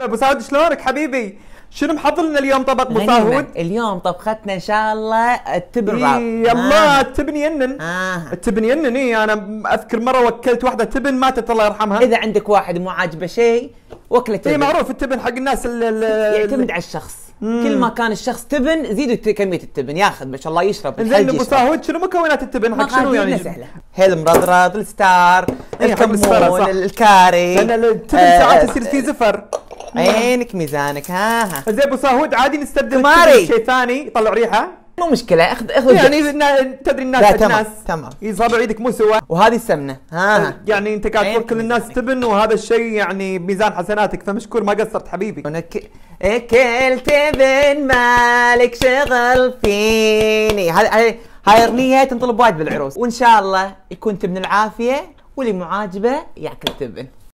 ابو سعود شلونك حبيبي؟ شنو محضر لنا اليوم طبق ابو سعود؟ اليوم طبختنا ان شاء الله التبن راب اي آه. التبن ينن آه. التبن ينن اي انا اذكر مره وكلت واحده تبن ماتت الله يرحمها اذا عندك واحد مو عاجبه شيء وكله تبن اي معروف التبن حق الناس يعتمد يعني على الشخص مم. كل ما كان الشخص تبن زيدوا كميه التبن ياخذ ما شاء الله يشرب زين ابو سعود شنو مكونات التبن حق شنو يعني؟ سهله هيل مرضرض الستار الكمون الكاري لان التبن آه، ساعات يصير فيه زفر عينك ميزانك ها ها زين ابو سهود عادي نستبدل شيء ثاني يطلع ريحه مو مشكله اخذ اخذ يعني تدري الناس تمام الناس تمام يصابع ايدك مو سوا وهذه السمنه ها يعني انت قاعد تقول كل الناس تبن وهذا الشيء يعني ميزان حسناتك فمشكور ما قصرت حبيبي اكل إيه، تبن مالك شغل فيني هاي هاي اغنيه تنطلب وايد بالعروس وان شاء الله يكون تبن العافيه واللي معاجبه ياكل تبن